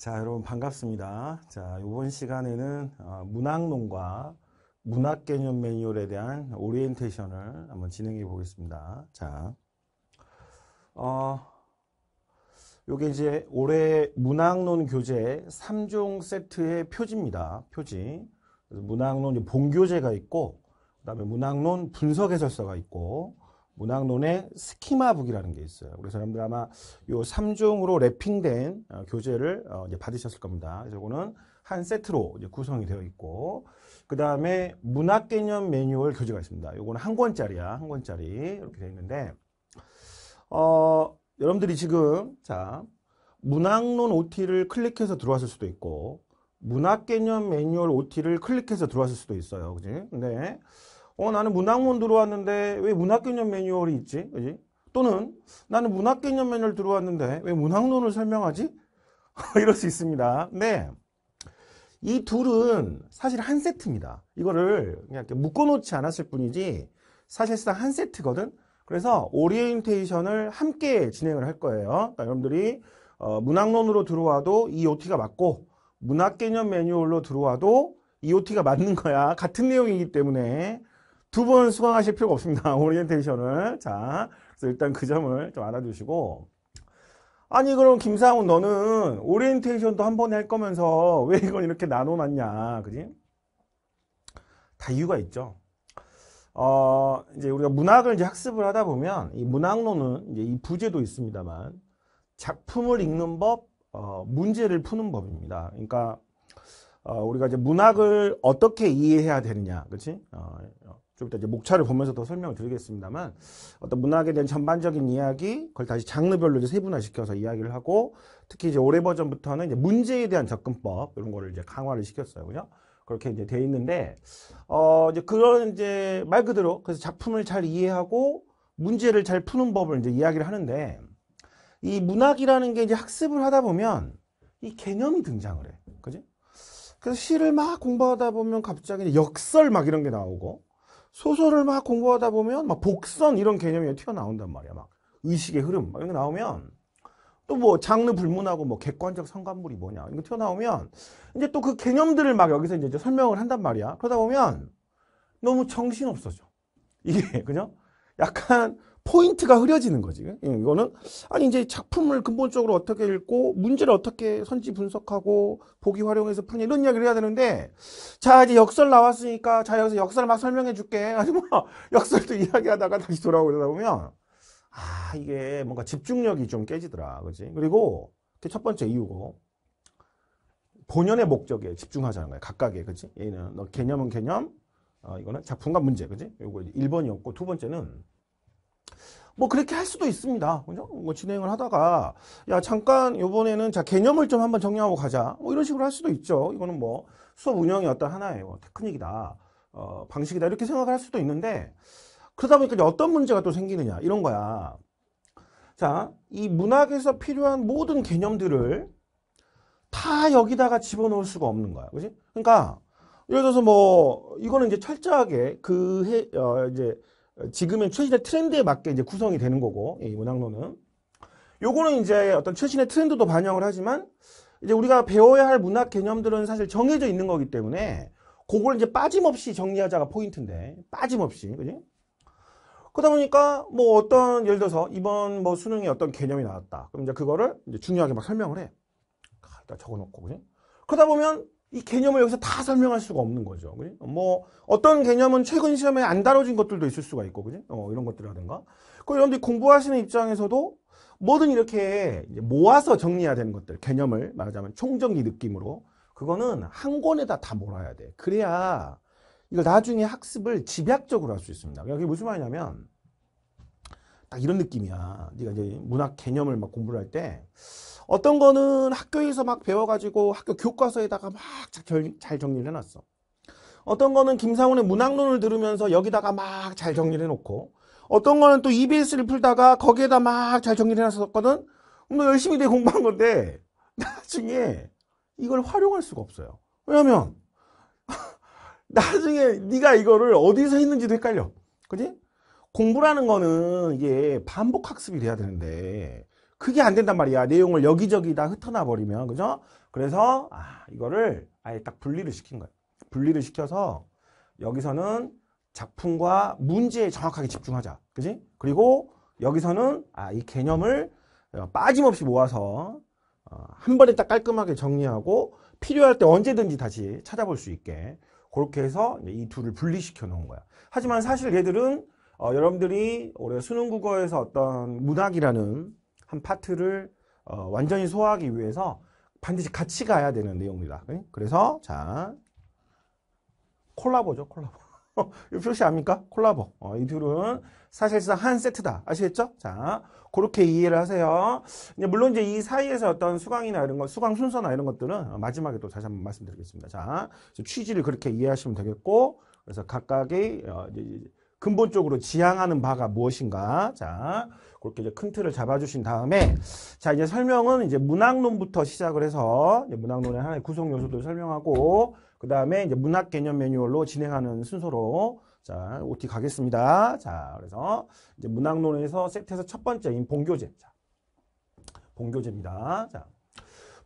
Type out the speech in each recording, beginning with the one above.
자, 여러분 반갑습니다. 자, 이번 시간에는 어, 문학론과 문학 개념 매뉴얼에 대한 오리엔테이션을 한번 진행해 보겠습니다. 자, 어, 요게 이제 올해 문학론 교재 3종 세트의 표지입니다. 표지. 문학론 본교재가 있고, 그 다음에 문학론 분석 해설서가 있고, 문학론의 스키마북이라는 게 있어요. 우리 사람들 아마 요 3종으로 랩핑된 어, 교재를 어, 이제 받으셨을 겁니다. 이거는한 세트로 이제 구성이 되어 있고 그 다음에 문학 개념 매뉴얼 교재가 있습니다. 요거는 한 권짜리야. 한 권짜리 이렇게 되어 있는데 어, 여러분들이 지금 자 문학론 OT를 클릭해서 들어왔을 수도 있고 문학 개념 매뉴얼 OT를 클릭해서 들어왔을 수도 있어요. 그지? 근데 어 나는 문학문 들어왔는데 왜 문학개념 매뉴얼이 있지? 그지? 또는 나는 문학개념 매뉴얼 들어왔는데 왜 문학론을 설명하지? 이럴 수 있습니다. 네. 이 둘은 사실 한 세트입니다. 이거를 그냥 묶어놓지 않았을 뿐이지 사실상 한 세트거든. 그래서 오리엔테이션을 함께 진행을 할 거예요. 그러니까 여러분들이 어, 문학론으로 들어와도 EOT가 맞고 문학 개념 매뉴얼로 들어와도 EOT가 맞는 거야. 같은 내용이기 때문에 두번 수강하실 필요가 없습니다. 오리엔테이션을. 자, 그래서 일단 그 점을 좀 알아두시고. 아니 그럼 김상훈 너는 오리엔테이션도 한 번에 할 거면서 왜 이걸 이렇게 나눠놨냐 그지? 다 이유가 있죠 어 이제 우리가 문학을 이제 학습을 하다 보면 이 문학론은 이제 이 부제도 있습니다만 작품을 읽는 법 어, 문제를 푸는 법입니다 그러니까 어, 우리가 이제 문학을 어떻게 이해해야 되느냐 그치? 어, 좀 이따 이제 목차를 보면서 더 설명을 드리겠습니다만 어떤 문학에 대한 전반적인 이야기 그걸 다시 장르별로 이제 세분화시켜서 이야기를 하고 특히 이제 올해 버전부터는 이제 문제에 대한 접근법 이런 거를 이제 강화를 시켰어요. 그죠? 그렇게 이제 돼 있는데 어 이제 그런 이제 말 그대로 그래서 작품을 잘 이해하고 문제를 잘 푸는 법을 이제 이야기를 하는데 이 문학이라는 게 이제 학습을 하다 보면 이 개념이 등장을 해. 그지? 그래서 시를 막 공부하다 보면 갑자기 역설 막 이런 게 나오고 소설을 막 공부하다 보면 막 복선 이런 개념이 튀어나온단 말이야. 막 의식의 흐름 막 이런 게 나오면 또 뭐 장르 불문하고 뭐 객관적 상관물이 뭐냐 이런 거 튀어나오면 이제 또 그 개념들을 막 여기서 이제, 제 설명을 한단 말이야. 그러다 보면 너무 정신 없어져. 이게 그죠? 약간 포인트가 흐려지는 거지. 예, 이거는 아니 이제 작품을 근본적으로 어떻게 읽고 문제를 어떻게 선지 분석하고 보기 활용해서 푸냐 이런 이야기를 해야 되는데 자 이제 역설 나왔으니까 자 여기서 역설 막 설명해 줄게. 하지만 뭐 역설도 이야기하다가 다시 돌아오다 보면 아 이게 뭔가 집중력이 좀 깨지더라. 그지 그리고 첫 번째 이유고 본연의 목적에 집중하자는 거야. 각각의 그지 얘는 개념은 개념 어, 이거는 작품과 문제 그지 요거 1번이었고 두 번째는 뭐 그렇게 할 수도 있습니다. 그죠? 뭐 진행을 하다가 야 잠깐 요번에는 자 개념을 좀 한번 정리하고 가자. 뭐 이런 식으로 할 수도 있죠. 이거는 뭐 수업 운영의 어떤 하나의뭐 테크닉이다. 어, 방식이다. 이렇게 생각을 할 수도 있는데 그러다 보니까 어떤 문제가 또 생기느냐 이런 거야. 자, 이 문학에서 필요한 모든 개념들을 다 여기다가 집어넣을 수가 없는 거야. 그지? 그러니까 예를 들어서 뭐 이거는 이제 철저하게 그 해, 어, 이제 어, 지금은 최신의 트렌드에 맞게 이제 구성이 되는 거고 예, 이 문항론은 요거는 이제 어떤 최신의 트렌드도 반영을 하지만 이제 우리가 배워야 할 문학 개념들은 사실 정해져 있는 거기 때문에 그걸 이제 빠짐없이 정리하자가 포인트인데 빠짐없이 그지? 그러다 보니까 뭐 어떤 예를 들어서 이번 뭐 수능에 어떤 개념이 나왔다 그럼 이제 그거를 이제 중요하게 막 설명을 해 일단 적어놓고 그지? 그러다 보면 이 개념을 여기서 다 설명할 수가 없는 거죠. 그지? 뭐 어떤 개념은 최근 시험에 안 다뤄진 것들도 있을 수가 있고, 그지? 어, 이런 것들이라든가. 그 여러분들이 공부하시는 입장에서도 뭐든 이렇게 모아서 정리해야 되는 것들, 개념을 말하자면 총정기 느낌으로 그거는 한 권에다 다 몰아야 돼. 그래야 이걸 나중에 학습을 집약적으로 할 수 있습니다. 그게 무슨 말이냐면 딱 이런 느낌이야. 네가 이제 문학 개념을 막 공부를 할 때 어떤 거는 학교에서 막 배워가지고 학교 교과서에다가 막 잘 정리를 해놨어. 어떤 거는 김상훈의 문학론을 들으면서 여기다가 막 잘 정리를 해놓고 어떤 거는 또 EBS를 풀다가 거기에다 막 잘 정리를 해놨었거든. 너 뭐 열심히 내 공부한 건데 나중에 이걸 활용할 수가 없어요. 왜냐면 나중에 네가 이거를 어디서 했는지도 헷갈려. 그지? 공부라는 거는 이게 반복 학습이 돼야 되는데 그게 안 된단 말이야. 내용을 여기저기 다 흩어나 버리면 그죠? 그래서 아, 이거를 아예 딱 분리를 시킨 거예요. 분리를 시켜서 여기서는 작품과 문제에 정확하게 집중하자. 그지? 그리고 여기서는 아, 이 개념을 어, 빠짐없이 모아서 어, 한 번에 딱 깔끔하게 정리하고 필요할 때 언제든지 다시 찾아볼 수 있게 그렇게 해서 이 둘을 분리시켜 놓은 거야. 하지만 사실 얘들은 어, 여러분들이 올해 수능 국어에서 어떤 문학이라는 한 파트를 어, 완전히 소화하기 위해서 반드시 같이 가야 되는 내용입니다. 네? 그래서 자 콜라보죠 콜라보. 이 표시합니까? 콜라보. 어, 이 둘은 사실상 한 세트다. 아시겠죠? 자, 그렇게 이해를 하세요. 물론 이제 이 사이에서 어떤 수강이나 이런 것, 수강 순서나 이런 것들은 마지막에 또 다시 한번 말씀드리겠습니다. 자, 취지를 그렇게 이해하시면 되겠고, 그래서 각각의 어, 이제 근본적으로 지향하는 바가 무엇인가. 자, 그렇게 이제 큰 틀을 잡아주신 다음에 자 이제 설명은 이제 문학론부터 시작을 해서 문학론의 하나의 구성 요소들 을 설명하고 그 다음에 이제 문학 개념 매뉴얼로 진행하는 순서로 자 OT 가겠습니다. 자 그래서 이제 문학론에서 세트에서 첫 번째인 본교재. 자, 본교재입니다. 자.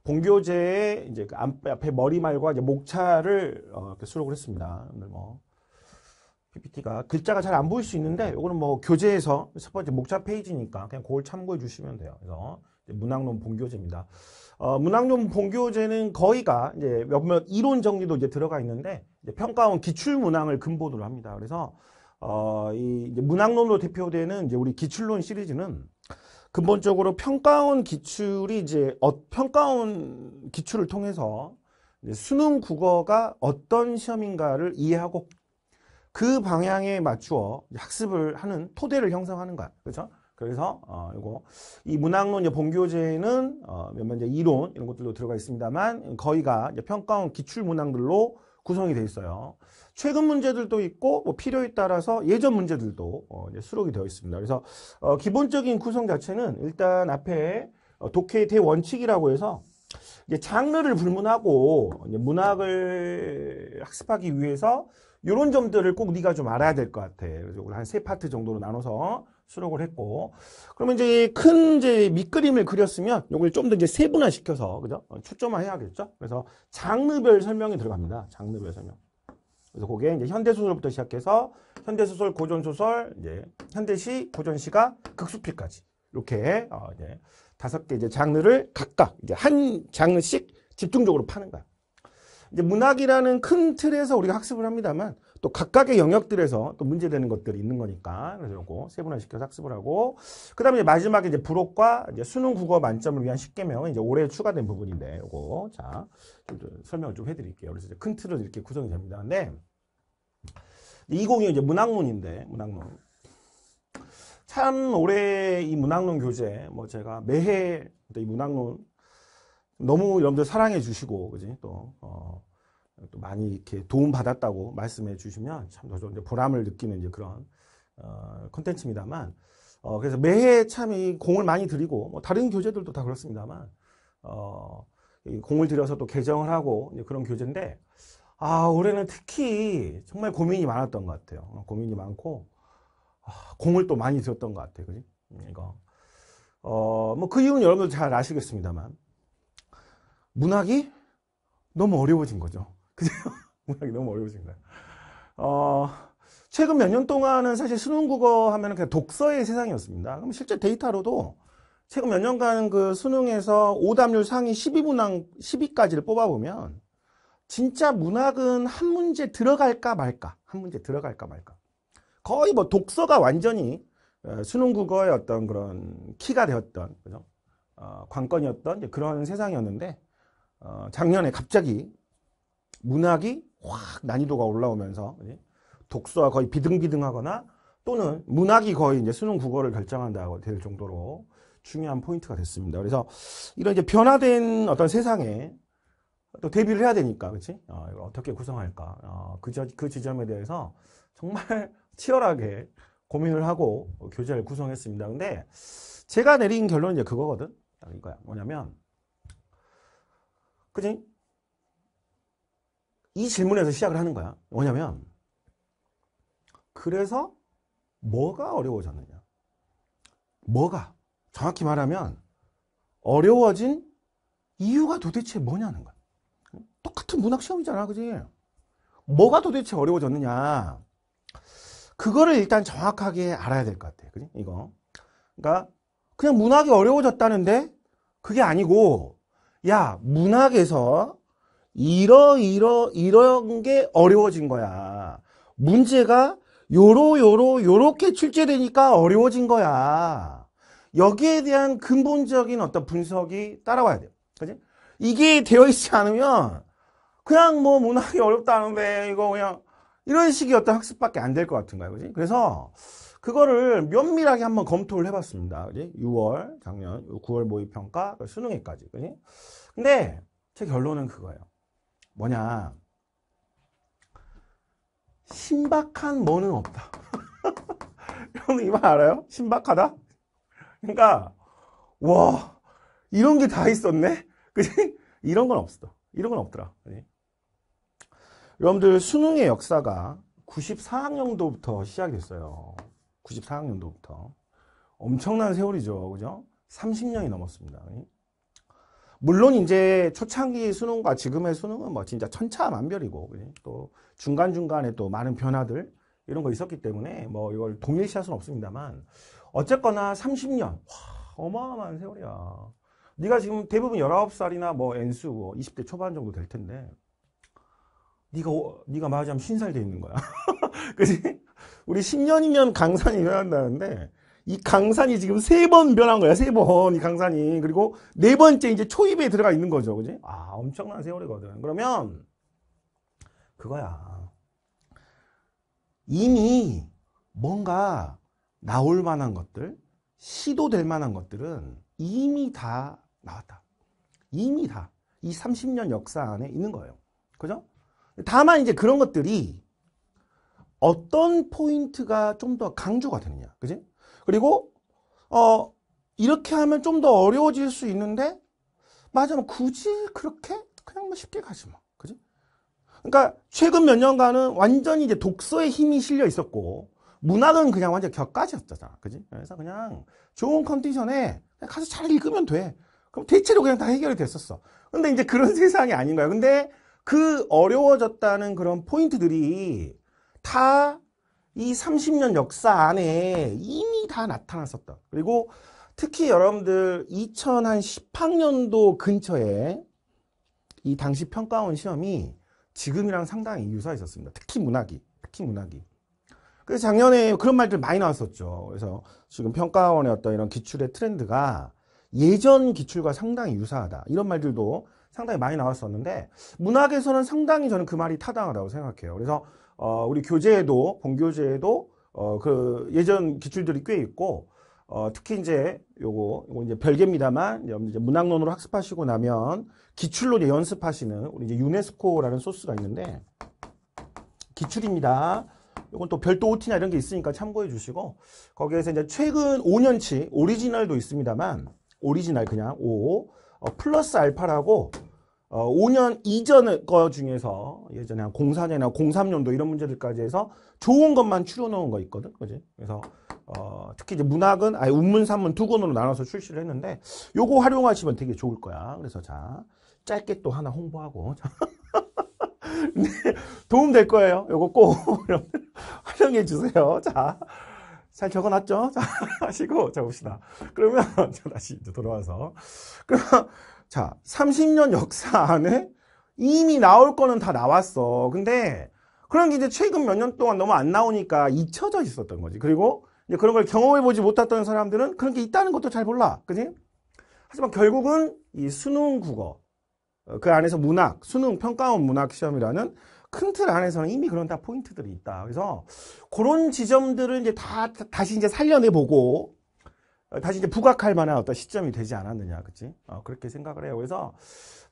본교재에 이제 그 앞에 머리말과 이제 목차를 어, 이렇게 수록을 했습니다. 오늘 뭐 PPT가 글자가 잘 안 보일 수 있는데 이거는뭐 교재에서 첫 번째 목차 페이지니까 그냥 그걸 참고해 주시면 돼요. 그래서 문학론 본교재입니다. 어, 문학론 본교재는 거의가 이제 몇몇 이론 정리도 이제 들어가 있는데 이제 평가원 기출 문항을 근본으로 합니다. 그래서 어, 이 문학론으로 대표되는 이제 우리 기출론 시리즈는 근본적으로 평가원 기출이 이제 어, 평가원 기출을 통해서 수능 국어가 어떤 시험인가를 이해하고 그 방향에 맞추어 학습을 하는 토대를 형성하는 거야. 그렇죠? 그래서 어, 이거 이 문항론 본교재에는 어, 몇몇 이제 이론 이런 것들도 들어가 있습니다만 거의가 이제 평가원 기출 문항들로 구성이 돼 있어요. 최근 문제들도 있고 뭐 필요에 따라서 예전 문제들도 어, 이제 수록이 되어 있습니다. 그래서 어, 기본적인 구성 자체는 일단 앞에 어, 독해 대원칙이라고 해서 이제 장르를 불문하고 이제 문학을 학습하기 위해서 이런 점들을 꼭 네가 좀 알아야 될 것 같아. 그래서 오늘 한세 파트 정도로 나눠서 수록을 했고 그러면 이제 큰 이제 밑그림을 그렸으면 이걸 좀 더 이제 세분화 시켜서 그죠? 어, 초점화 해야겠죠? 그래서 장르별 설명이 들어갑니다. 장르별 설명. 그래서 그게 이제 현대 소설부터 시작해서 현대 소설, 고전 소설, 이제 현대시, 고전시가, 극수필까지 이렇게 어 이제 다섯 개 이제 장르를 각각 이제 한 장르씩 집중적으로 파는 거야. 이제 문학이라는 큰 틀에서 우리가 학습을 합니다만 또 각각의 영역들에서 또 문제되는 것들이 있는 거니까 그래서 요거 세분화시켜서 학습을 하고 그다음에 이제 마지막에 이제 불록과 이제 수능 국어 만점을 위한 10개명은 이제 올해 추가된 부분인데 요거 자 설명을 좀 해드릴게요. 그래서 이제 큰 틀은 이렇게 구성이 됩니다. 근데 이공이 이제 문학문인데 문학론 참 올해 이 문학론 교재 뭐 제가 매해 이 문학론 너무 여러분들 사랑해 주시고 그지 또, 어, 또 많이 이렇게 도움 받았다고 말씀해 주시면 참더 보람을 느끼는 이제 그런 어, 컨텐츠입니다만 어, 그래서 매해 참 이 공을 많이 드리고 뭐 다른 교재들도 다 그렇습니다만 어, 이 공을 들여서 또 개정을 하고 이제 그런 교재인데 아 올해는 특히 정말 고민이 많았던 것 같아요 어, 고민이 많고 아, 공을 또 많이 들었던것 같아요 그지 음, 이거 어뭐그 이유는 여러분들 잘 아시겠습니다만 문학이 너무 어려워진 거죠. 그죠? 문학이 너무 어려워진 거예요. 어, 최근 몇 년 동안은 사실 수능 국어 하면 그냥 독서의 세상이었습니다. 그럼 실제 데이터로도 최근 몇 년간 그 수능에서 오답률 상위 12문항 10위까지를 뽑아보면 진짜 문학은 한 문제 들어갈까 말까 한 문제 들어갈까 말까 거의 뭐 독서가 완전히 어, 수능 국어의 어떤 그런 키가 되었던 그죠? 어, 관건이었던 그런 세상이었는데 어, 작년에 갑자기 문학이 확 난이도가 올라오면서 독서가 거의 비등비등하거나 또는 문학이 거의 이제 수능 국어를 결정한다고 될 정도로 중요한 포인트가 됐습니다. 그래서 이런 이제 변화된 어떤 세상에 또 대비를 해야 되니까, 그치지 어, 이걸 어떻게 구성할까? 어, 그, 저, 그 지점에 대해서 정말 치열하게 고민을 하고 교재를 구성했습니다. 근데 제가 내린 결론은 이제 그거거든. 이거야. 그러니까 뭐냐면 그지? 이 질문에서 시작을 하는 거야. 뭐냐면 그래서 뭐가 어려워졌느냐. 뭐가 정확히 말하면 어려워진 이유가 도대체 뭐냐는 거야. 똑같은 문학 시험이잖아. 그지? 뭐가 도대체 어려워졌느냐. 그거를 일단 정확하게 알아야 될 것 같아. 그지? 이거. 그러니까 그냥 문학이 어려워졌다는데 그게 아니고 야 문학에서 이러 이러 이런 게 어려워진 거야 문제가 요로 요로 요렇게 출제되니까 어려워진 거야 여기에 대한 근본적인 어떤 분석이 따라와야 돼요 그지 이게 되어 있지 않으면 그냥 뭐 문학이 어렵다는데 이거 그냥 이런 식의 어떤 학습밖에 안 될 것 같은 거야 그지 그래서 그거를 면밀하게 한번 검토를 해봤습니다. 그지? 6월, 작년, 9월 모의평가, 수능에까지. 근데 제 결론은 그거예요. 뭐냐. 신박한 뭐는 없다. 여러분 이 말 알아요? 신박하다? 그러니까, 와, 이런 게 다 있었네? 그지? 이런 건 없어. 이런 건 없더라. 그지? 여러분들 수능의 역사가 94학년도부터 시작됐어요 94학년도부터 엄청난 세월이죠. 그죠? 30년이 넘었습니다. 물론 이제 초창기 수능과 지금의 수능은 뭐 진짜 천차만별이고 또 중간중간에 또 많은 변화들 이런 거 있었기 때문에 뭐 이걸 동일시할 수는 없습니다만 어쨌거나 30년 와 어마어마한 세월이야. 네가 지금 대부분 19살이나 뭐 N수 뭐 20대 초반 정도 될 텐데 네가 네가 맞이하면 신살 돼 있는 거야. 그지? 우리 10년이면 강산이 변한다는데 이 강산이 지금 세 번 변한 거야. 세번이 강산이. 그리고 네 번째 이제 초입에 들어가 있는 거죠. 그지? 아, 엄청난 세월이거든. 그러면 그거야. 이미 뭔가 나올 만한 것들, 시도될 만한 것들은 이미 다 나왔다. 이미 다이 30년 역사 안에 있는 거예요. 그죠? 다만 이제 그런 것들이 어떤 포인트가 좀 더 강조가 되느냐. 그지? 그리고, 어, 이렇게 하면 좀 더 어려워질 수 있는데, 맞아. 뭐 굳이 그렇게? 그냥 뭐 쉽게 가지 뭐. 그지? 그러니까 최근 몇 년간은 완전히 이제 독서의 힘이 실려 있었고, 문학은 그냥 완전 격까지였잖아. 그지? 그래서 그냥 좋은 컨디션에 그냥 가서 잘 읽으면 돼. 그럼 대체로 그냥 다 해결이 됐었어. 근데 이제 그런 세상이 아닌 거야. 근데 그 어려워졌다는 그런 포인트들이 다이 30년 역사 안에 이미 다 나타났었다. 그리고 특히 여러분들 2010학년도 근처에 이 당시 평가원 시험이 지금이랑 상당히 유사 했었습니다 특히 문학이, 특히 문학이. 그래서 작년에 그런 말들 많이 나왔었죠. 그래서 지금 평가원의 어떤 이런 기출의 트렌드가 예전 기출과 상당히 유사하다. 이런 말들도 상당히 많이 나왔었는데 문학에서는 상당히 저는 그 말이 타당하다고 생각해요. 그래서 어, 우리 교재에도 본교재에도 어, 그 예전 기출들이 꽤 있고 어, 특히 이제 요거, 요거 이제 별개입니다만 이제 문학론으로 학습하시고 나면 기출로 이제 연습하시는 우리 이제 유네스코라는 소스가 있는데 기출입니다. 요건 또 별도 OT나 이런 게 있으니까 참고해 주시고 거기에서 이제 최근 5년치 오리지널도 있습니다만 오리지널 그냥 O 어, 플러스 알파라고 어, 5년 이전 거 중에서 예전에 한 04년이나 03년도 이런 문제들까지 해서 좋은 것만 추려놓은 거 있거든, 그지? 그래서 어, 특히 이제 문학은 아예 운문, 산문 두 권으로 나눠서 출시를 했는데 요거 활용하시면 되게 좋을 거야. 그래서 자 짧게 또 하나 홍보하고 네, 도움 될 거예요. 요거 꼭 활용해 주세요. 자. 잘 적어놨죠? 자, 하시고, 자, 봅시다. 그러면, 다시 이제 돌아와서. 그러면, 자, 30년 역사 안에 이미 나올 거는 다 나왔어. 근데 그런 게 이제 최근 몇 년 동안 너무 안 나오니까 잊혀져 있었던 거지. 그리고 이제 그런 걸 경험해보지 못했던 사람들은 그런 게 있다는 것도 잘 몰라. 그지? 하지만 결국은 이 수능 국어, 어, 그 안에서 문학, 수능 평가원 문학 시험이라는 큰 틀 안에서는 이미 그런 다 포인트들이 있다. 그래서 그런 지점들을 이제 다, 다시 이제 살려내보고 어, 다시 이제 부각할 만한 어떤 시점이 되지 않았느냐, 그치? 어, 그렇게 생각을 해요. 그래서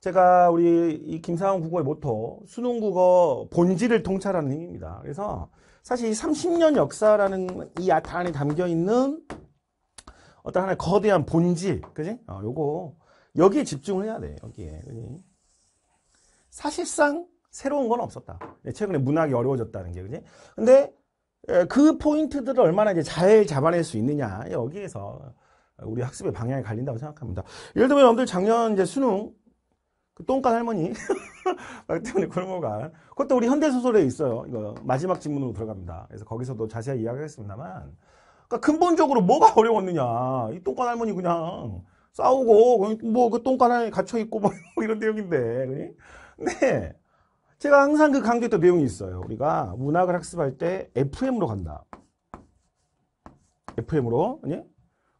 제가 우리 이 김상훈 국어의 모토, 수능 국어 본질을 통찰하는 힘입니다. 그래서 사실 30년 역사라는 이 야타 아, 안에 담겨 있는 어떤 하나의 거대한 본질, 그지? 어, 요거, 여기에 집중을 해야 돼, 여기에. 그치? 사실상 새로운 건 없었다. 네, 최근에 문학이 어려워졌다는 게, 그지? 근데 예, 그 포인트들을 얼마나 이제 잘 잡아낼 수 있느냐 여기에서 우리 학습의 방향이 갈린다고 생각합니다. 예를 들면 여러분들 작년 이제 수능 그 똥간 할머니 때문에 골목안 그것도 우리 현대 소설에 있어요. 이거 마지막 질문으로 들어갑니다. 그래서 거기서도 자세히 이야기하겠습니다만 그러니까 근본적으로 뭐가 어려웠느냐 이 똥간 할머니 그냥 싸우고 뭐 그 똥간 할머니 갇혀 있고 뭐, 그 뭐 이런 내용인데 근데 제가 항상 그 강조했던 내용이 있어요. 우리가 문학을 학습할 때 FM으로 간다. FM으로. 아니?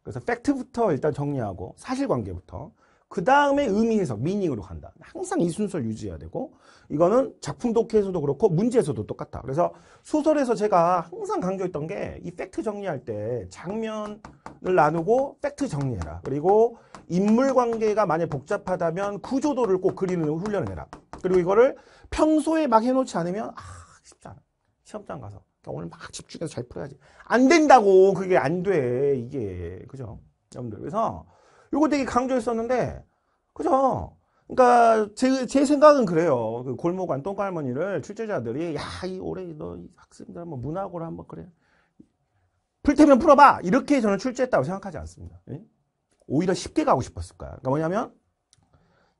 그래서 팩트부터 일단 정리하고 사실관계부터 그 다음에 의미 해석, 미닝으로 간다. 항상 이 순서를 유지해야 되고 이거는 작품 독해에서도 그렇고 문제에서도 똑같다. 그래서 소설에서 제가 항상 강조했던 게 이 팩트 정리할 때 장면을 나누고 팩트 정리해라. 그리고 인물 관계가 만약 복잡하다면 구조도를 꼭 그리는 훈련을 해라. 그리고 이거를 평소에 막 해놓지 않으면 아 쉽지 않아. 시험장 가서 그러니까 오늘 막 집중해서 잘 풀어야지. 안 된다고 그게 안 돼. 이게 그죠? 여러분들 그래서 요거 되게 강조했었는데 그죠? 그러니까 제, 제 생각은 그래요. 그 골목 안 똥갈머니를 출제자들이 야 이 올해 너 학생들 한번 뭐 문학으로 한번 그래 풀테면 풀어봐 이렇게 저는 출제했다고 생각하지 않습니다. 예? 오히려 쉽게 가고 싶었을 거야. 그러니까 뭐냐면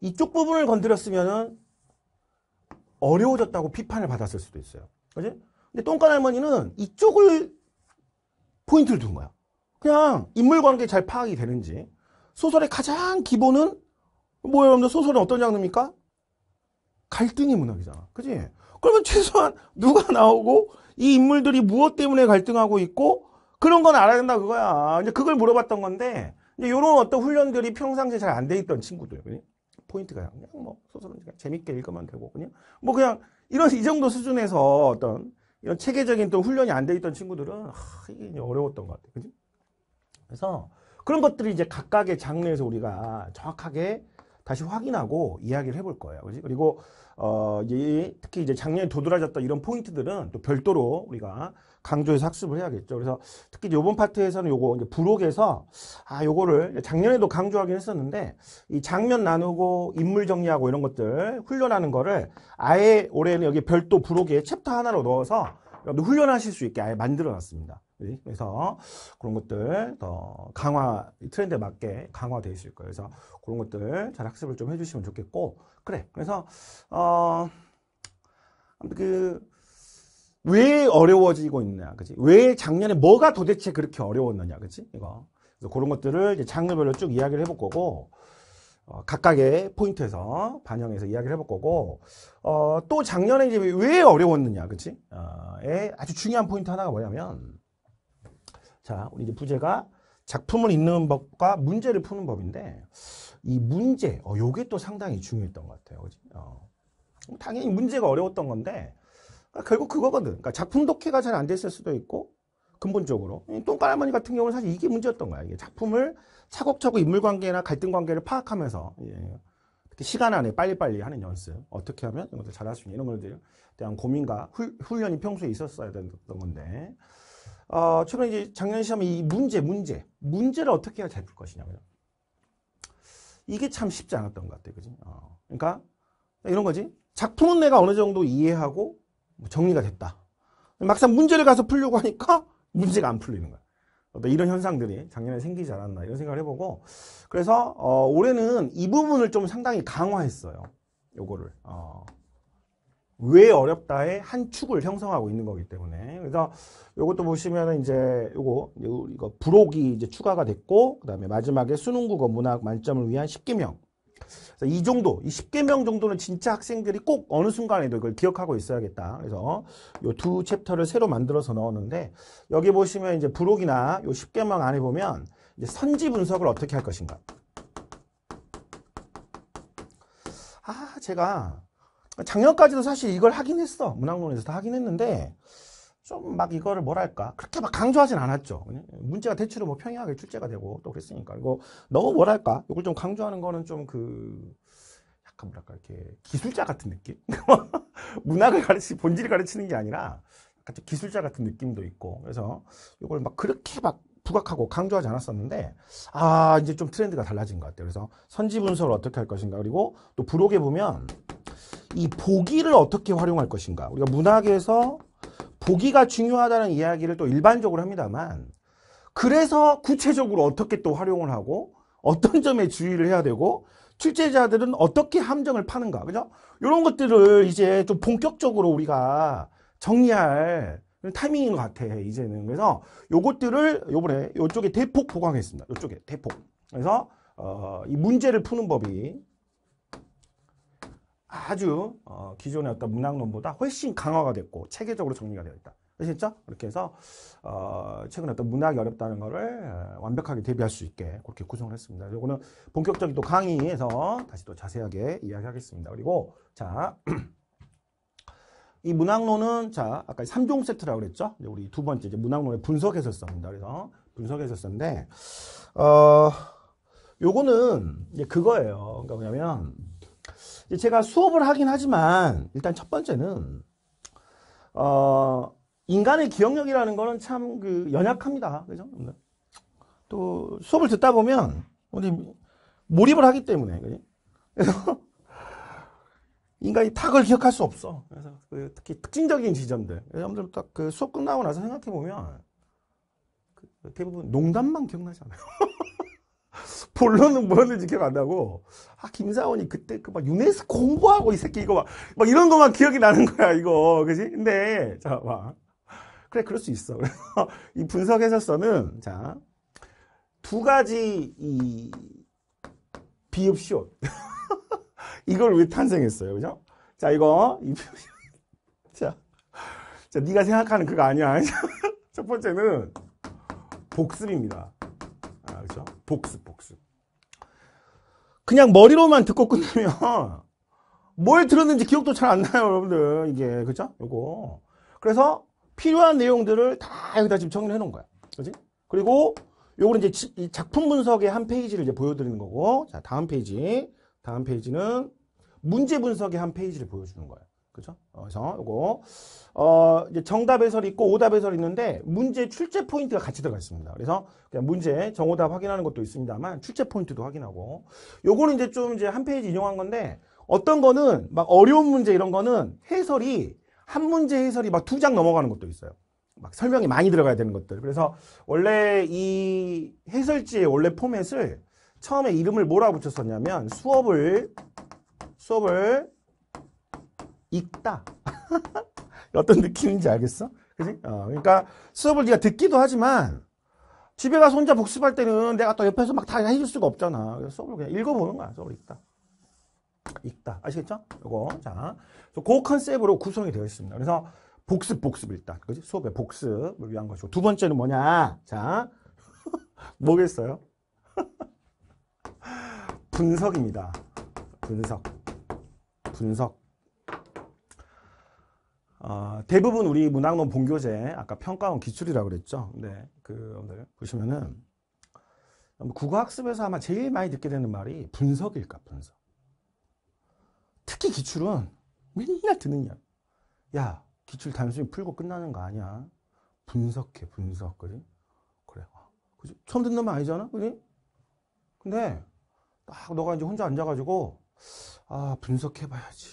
이쪽 부분을 건드렸으면은 어려워졌다고 비판을 받았을 수도 있어요. 그지? 근데 똥간 할머니는 이쪽을 포인트를 둔 거야. 그냥 인물 관계 잘 파악이 되는지. 소설의 가장 기본은 뭐예요, 여러분들? 소설은 어떤 장르입니까? 갈등이 문학이잖아. 그지? 그러면 최소한 누가 나오고 이 인물들이 무엇 때문에 갈등하고 있고 그런 건 알아야 된다 그거야. 이제 그걸 물어봤던 건데 이제 이런 어떤 훈련들이 평상시에 잘안 돼 있던 친구들. 그지? 포인트가 그냥 뭐 소설은 그냥 재밌게 읽으면 되고 그냥 뭐 그냥 이런 이 정도 수준에서 어떤 이런 체계적인 또 훈련이 안 돼 있던 친구들은 하, 이게 어려웠던 것 같아요. 그지 그래서 그런 것들이 이제 각각의 장르에서 우리가 정확하게 다시 확인하고 이야기를 해볼 거예요. 그지? 그리고 어, 이제 특히 이제 작년에 도드라졌던 이런 포인트들은 또 별도로 우리가 강조해서 학습을 해야겠죠. 그래서 특히 요번 파트에서는 요거 이제 부록에서 아 요거를 작년에도 강조하긴 했었는데 이 장면 나누고 인물 정리하고 이런 것들 훈련하는 거를 아예 올해는 여기 별도 부록에 챕터 하나로 넣어서 여러분들 훈련하실 수 있게 아예 만들어 놨습니다. 예? 그래서 그런 것들 더 강화 트렌드에 맞게 강화되어 있을 거예요. 그래서 그런 것들 잘 학습을 좀 해주시면 좋겠고 그래. 그래서 어 아무튼 그왜 어려워지고 있냐, 느 그지? 왜 작년에 뭐가 도대체 그렇게 어려웠느냐, 그지? 이거. 그래서 그런 것들을 이제 장르별로 쭉 이야기를 해볼 거고, 어, 각각의 포인트에서 반영해서 이야기를 해볼 거고, 어, 또 작년에 이제 왜 어려웠느냐, 그지? 어, 아주 중요한 포인트 하나가 뭐냐면, 자, 우리 이제 부제가 작품을 읽는 법과 문제를 푸는 법인데, 이 문제, 어, 요게 또 상당히 중요했던 것 같아요, 그지? 어, 당연히 문제가 어려웠던 건데, 아, 결국 그거거든. 그러니까 작품 독해가 잘 안 됐을 수도 있고 근본적으로 똥깔할머니 같은 경우는 사실 이게 문제였던 거야. 이게 작품을 차곡차곡 인물관계나 갈등관계를 파악하면서 예. 특히 시간 안에 빨리빨리 하는 연습 어떻게 하면 이런 것들 잘할 수있는 이런 것들에 대한 고민과 후, 훈련이 평소에 있었어야 됐던 건데 어, 최근에 이제 작년 시험에 이 문제 문제 문제를 어떻게 해야 잘 풀 것이냐고요. 이게 참 쉽지 않았던 것 같아요. 그지? 어. 그러니까 이런 거지. 작품은 내가 어느 정도 이해하고 뭐 정리가 됐다. 막상 문제를 가서 풀려고 하니까 문제가 안 풀리는 거야. 어 이런 현상들이 작년에 생기지 않았나 이런 생각을 해보고 그래서 어, 올해는 이 부분을 좀 상당히 강화했어요. 요거를 어, 왜 어렵다의 한 축을 형성하고 있는 거기 때문에 그래서 요것도 보시면 이제 요거 이거 부록이 이제 추가가 됐고 그다음에 마지막에 수능국어 문학 만점을 위한 10기명 이 정도, 이 10개명 정도는 진짜 학생들이 꼭 어느 순간에도 이걸 기억하고 있어야겠다. 그래서 이 두 챕터를 새로 만들어서 넣었는데 여기 보시면 이제 부록이나 이 10개명 안에 보면 선지 분석을 어떻게 할 것인가. 아, 제가 작년까지도 사실 이걸 하긴 했어. 문학론에서 다 하긴 했는데 좀막 이거를 뭐랄까 그렇게 막 강조하진 않았죠. 예? 문제가 대체로 뭐 평이하게 출제가 되고 또 그랬으니까 이거 너무 뭐랄까 이걸 좀 강조하는 거는 좀 그 약간 뭐랄까 이렇게 기술자 같은 느낌 문학을 가르치 본질을 가르치는 게 아니라 약간 기술자 같은 느낌도 있고 그래서 이걸 막 그렇게 막 부각하고 강조하지 않았었는데 아 이제 좀 트렌드가 달라진 것 같아요. 그래서 선지 분석을 어떻게 할 것인가 그리고 또 부록에 보면 이 보기를 어떻게 활용할 것인가 우리가 문학에서 보기가 중요하다는 이야기를 또 일반적으로 합니다만 그래서 구체적으로 어떻게 또 활용을 하고 어떤 점에 주의를 해야 되고 출제자들은 어떻게 함정을 파는가 그죠? 이런 것들을 이제 좀 본격적으로 우리가 정리할 타이밍인 것 같아 이제는 그래서 요것들을 요번에 요쪽에 대폭 보강했습니다 요쪽에 대폭 그래서 어, 이 문제를 푸는 법이 아주 어, 기존의 어떤 문학론보다 훨씬 강화가 됐고 체계적으로 정리가 되어 있다. 아시겠죠? 그렇게 해서 어, 최근에 어떤 문학이 어렵다는 것을 어, 완벽하게 대비할 수 있게 그렇게 구성을 했습니다. 이거는 본격적인 또 강의에서 다시 또 자세하게 이야기하겠습니다. 그리고 자. 이 문학론은 자 아까 3종 세트라고 그랬죠. 우리 두 번째 이제 문학론에 분석 해설서입니다. 그래서 분석 해설서인데 어 요거는 이제 그거예요. 그러니까 뭐냐면 제가 수업을 하긴 하지만 일단 첫 번째는 어, 인간의 기억력이라는 거는 참 그 연약합니다. 그죠? 또 수업을 듣다 보면 우리 몰입을 하기 때문에 그지? 그래서 인간이 탁을 기억할 수 없어. 그래서 그 특히 특징적인 지점들. 여러분들 딱그 수업 끝나고 나서 생각해 보면 그 대부분 농담만 기억나잖아요. 본론은 뭐였는지 기억 안 나고 아 김사원이 그때 그 막 유네스코 홍보하고 이 새끼 이거 막, 막 이런 것만 기억이 나는 거야 이거 그지 근데 자봐 그래 그럴 수 있어 그래서 이 분석에서서는 자 두 가지 이 비읍시옷 이걸 왜 탄생했어요 그죠 자 이거 자, 자 네가 생각하는 그거 아니야 첫 번째는 복습입니다 아, 그죠 복습 그냥 머리로만 듣고 끝나면뭘 들었는지 기억도 잘 안 나요 여러분들 이게 그죠? 요거 그래서 필요한 내용들을 다 여기다 지금 정리해 놓은 거야 그지? 그리고 요거는 이제 작품 분석의 한 페이지를 이제 보여드리는 거고 자 다음 페이지 다음 페이지는 문제 분석의 한 페이지를 보여주는 거예요 그죠? 어, 그래서 요거 어 이제 정답 해설이 있고 오답 해설이 있는데 문제 출제 포인트가 같이 들어가 있습니다. 그래서 그냥 문제 정오답 확인하는 것도 있습니다만 출제 포인트도 확인하고 요거는 이제 좀 이제 한 페이지 인용한 건데 어떤 거는 막 어려운 문제 이런 거는 해설이 한 문제 해설이 막 두 장 넘어가는 것도 있어요. 막 설명이 많이 들어가야 되는 것들. 그래서 원래 이 해설지의 원래 포맷을 처음에 이름을 뭐라 고 붙였었냐면 수업을 수업을 읽다. 어떤 느낌인지 알겠어? 그지? 어, 그러니까 수업을 네가 듣기도 하지만 집에 가서 혼자 복습할 때는 내가 또 옆에서 막 다 해줄 수가 없잖아. 그래서 수업을 그냥 읽어보는 거야. 수업을 읽다. 읽다. 아시겠죠? 요거. 자. 그 컨셉으로 구성이 되어 있습니다. 그래서 복습, 복습 일단. 그지? 수업의 복습을 위한 것이고. 두 번째는 뭐냐? 자. 뭐겠어요? 분석입니다. 분석. 분석. 어, 대부분 우리 문학론 본교재 아까 평가원 기출이라고 그랬죠. 네, 그 오늘 보시면은 국어학습에서 아마 제일 많이 듣게 되는 말이 분석일까 분석. 특히 기출은 맨날 듣는 이야야 기출 단순히 풀고 끝나는 거 아니야. 분석해 분석 그지? 그래. 어, 그지? 처음 듣는 말 아니잖아, 그지? 근데 딱 너가 이제 혼자 앉아가지고 아 분석해봐야지.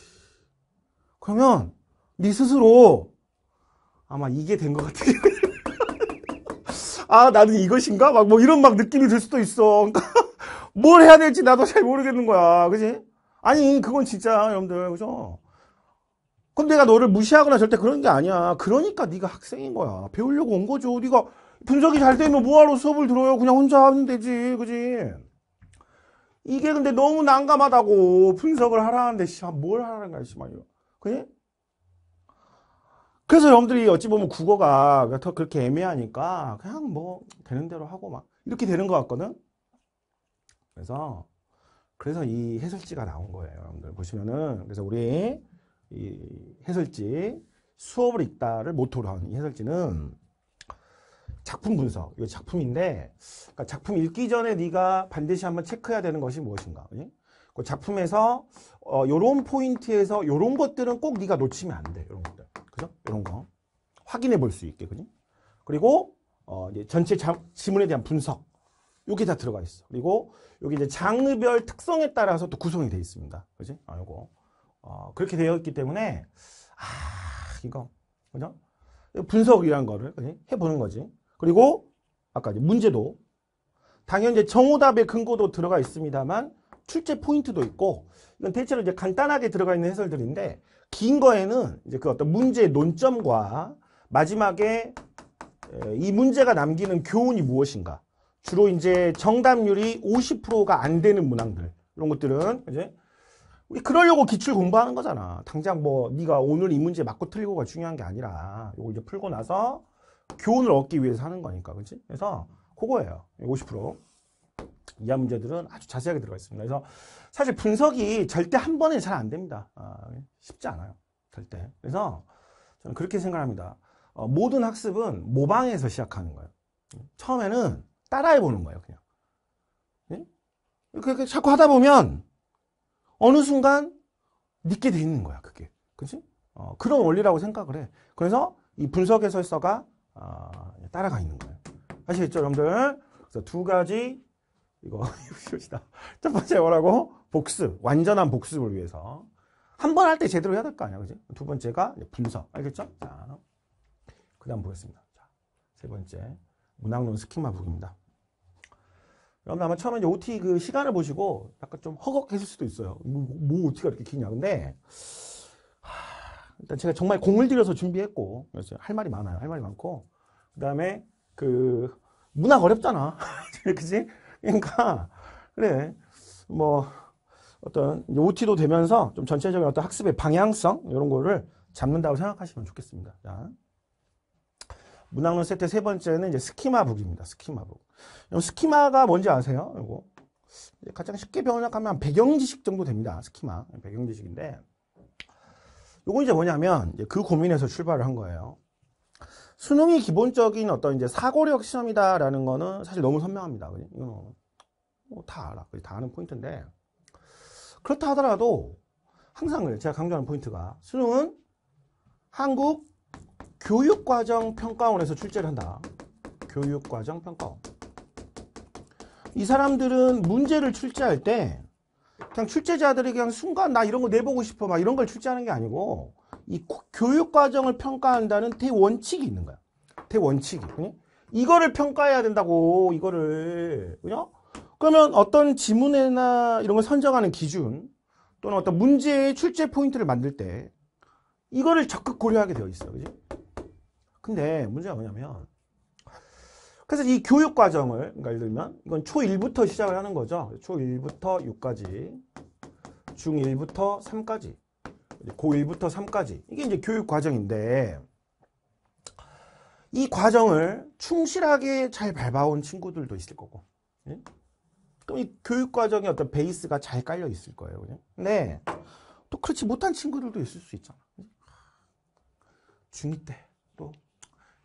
그러면 네 스스로 아마 이게 된 것 같아요. 아 나는 이것인가? 막 뭐 이런 막 느낌이 들 수도 있어. 뭘 해야 될지 나도 잘 모르겠는 거야. 그지? 아니 그건 진짜 여러분들 그죠? 그럼 내가 너를 무시하거나 절대 그런 게 아니야. 그러니까 네가 학생인 거야. 배우려고 온 거죠. 네가 분석이 잘 되면 뭐하러 수업을 들어요? 그냥 혼자 하면 되지. 그지? 이게 근데 너무 난감하다고 분석을 하라는데 아, 뭘 하라는 거야. 씨발. 그지? 그래서 여러분들이 어찌 보면 국어가 더 그렇게 애매하니까 그냥 뭐 되는 대로 하고 막 이렇게 되는 것 같거든. 그래서 그래서 이 해설지가 나온 거예요, 여러분들 보시면은 그래서 우리 이 해설지 수업을 읽다를 모토로 한 이 해설지는 작품 분석, 이거 작품인데 그러니까 작품 읽기 전에 네가 반드시 한번 체크해야 되는 것이 무엇인가. 그치? 예? 그 작품에서 어, 요런 포인트에서 요런 것들은 꼭 네가 놓치면 안 돼. 요런 것 그죠? 이런 거 확인해 볼 수 있게 그죠? 그리고 어, 이제 전체 자, 지문에 대한 분석 여기 다 들어가 있어. 그리고 여기 이제 장르별 특성에 따라서 또 구성이 돼 있습니다. 그지? 아, 이거 어, 그렇게 되어 있기 때문에, 아, 이거, 그죠? 분석이란 거를 그치? 해보는 거지. 그리고, 아까 이제 문제도, 당연히 이제 정오답의 근거도 들어가 있습니다만, 출제 포인트도 있고, 이건 대체로 이제 간단하게 들어가 있는 해설들인데, 긴 거에는 이제 그 어떤 문제의 논점과 마지막에 이 문제가 남기는 교훈이 무엇인가. 주로 이제 정답률이 50%가 안 되는 문항들 이런 것들은 이제 우리 그러려고 기출 공부하는 거잖아. 당장 뭐 네가 오늘 이 문제 맞고 틀리고가 중요한 게 아니라 이걸 이제 풀고 나서 교훈을 얻기 위해서 하는 거니까, 그렇지? 그래서 그거예요. 50%. 이하 문제들은 아주 자세하게 들어가 있습니다. 그래서 사실 분석이 절대 한 번에 잘 안 됩니다. 아, 쉽지 않아요. 절대. 그래서 저는 그렇게 생각합니다. 어, 모든 학습은 모방에서 시작하는 거예요. 처음에는 따라해 보는 거예요, 그냥. 예? 그렇게 자꾸 하다 보면 어느 순간 믿게 돼 있는 거야, 그게. 그렇지? 어, 그런 원리라고 생각을 해. 그래서 이 분석의 설서가 어, 따라가 있는 거예요. 아시겠죠, 여러분들? 그래서 두 가지 이거 이것이다. 첫 번째 뭐라고? 복습. 완전한 복습을 위해서. 한 번 할 때 제대로 해야 될 거 아니야, 그지? 두 번째가 분석. 알겠죠? 자, 그 다음 보겠습니다. 자, 세 번째. 문학론 스킨마 북입니다. 여러분 아마 처음에 OT 그 시간을 보시고 약간 좀 허걱했을 수도 있어요. 뭐, 뭐 OT가 이렇게 기냐. 근데, 하, 일단 제가 정말 공을 들여서 준비했고, 그래서 할 말이 많아요. 할 말이 많고. 그 다음에 그, 문학 어렵잖아. 그지? 그러니까 그래 뭐 어떤 OT도 되면서 좀 전체적인 어떤 학습의 방향성 이런 거를 잡는다고 생각하시면 좋겠습니다. 자. 문학론 세트 세 번째는 이제 스키마북입니다. 스키마북. 스키마가 뭔지 아세요? 이거 가장 쉽게 번역하면 배경 지식 정도 됩니다. 스키마 배경 지식인데 이건 이제 뭐냐면 이제 그 고민에서 출발을 한 거예요. 수능이 기본적인 어떤 이제 사고력 시험이다라는 거는 사실 너무 선명합니다. 이거뭐다 뭐 알아. 다 아는 포인트인데 그렇다 하더라도 항상 제가 강조하는 포인트가 수능은 한국 교육과정 평가원에서 출제를 한다. 교육과정 평가원. 이 사람들은 문제를 출제할 때 그냥 출제자들이 그냥 순간 나 이런 거 내보고 싶어 막 이런 걸 출제하는 게 아니고 이 교육 과정을 평가한다는 대원칙이 있는 거야. 대원칙이. 그냥 이거를 평가해야 된다고 이거를. 그죠? 그러면 어떤 지문이나 이런 걸 선정하는 기준 또는 어떤 문제의 출제 포인트를 만들 때 이거를 적극 고려하게 되어 있어. 그지? 근데 문제가 뭐냐면 그래서 이 교육 과정을 그러니까 예를 들면 이건 초1부터 시작을 하는 거죠. 초1부터 6까지 중1부터 3까지 고1부터 3까지 이게 이제 교육 과정인데 이 과정을 충실하게 잘 밟아온 친구들도 있을 거고 예? 또이 교육 과정의 어떤 베이스가 잘 깔려 있을 거예요 그냥. 네. 또 그렇지 못한 친구들도 있을 수 있잖아 중2 때 또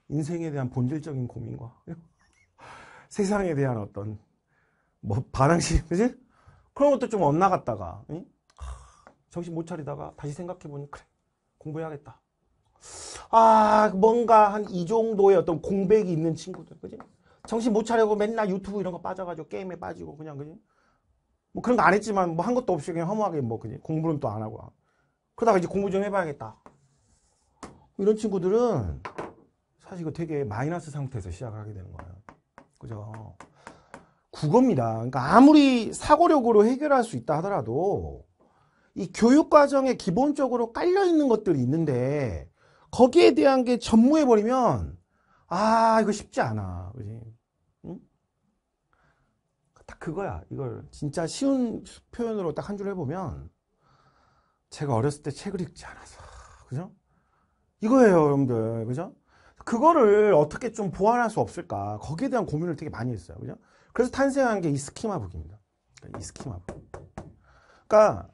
인생에 대한 본질적인 고민과 세상에 대한 어떤 뭐 반항심 그지? 그런 것도 좀 엇나갔다가 예? 정신 못 차리다가 다시 생각해보니 그래 공부해야겠다. 아 뭔가 한 이 정도의 어떤 공백이 있는 친구들 그지? 정신 못 차리고 맨날 유튜브 이런 거 빠져가지고 게임에 빠지고 그냥 그지? 뭐 그런 거 안 했지만 뭐 한 것도 없이 그냥 허무하게 뭐 그지? 공부는 또 안 하고 그러다가 이제 공부 좀 해봐야겠다. 이런 친구들은 사실 그 되게 마이너스 상태에서 시작을 하게 되는 거예요. 그죠? 국어입니다. 그러니까 아무리 사고력으로 해결할 수 있다 하더라도 이 교육 과정에 기본적으로 깔려 있는 것들이 있는데 거기에 대한 게 전무해 버리면 아 이거 쉽지 않아. 그지? 응? 딱 그거야. 이걸 진짜 쉬운 표현으로 딱 한 줄 해보면 제가 어렸을 때 책을 읽지 않아서 그죠? 이거예요, 여러분들. 그죠? 그거를 어떻게 좀 보완할 수 없을까? 거기에 대한 고민을 되게 많이 했어요. 그죠? 그래서 탄생한 게 이 스키마북입니다. 이 스키마북. 그러니까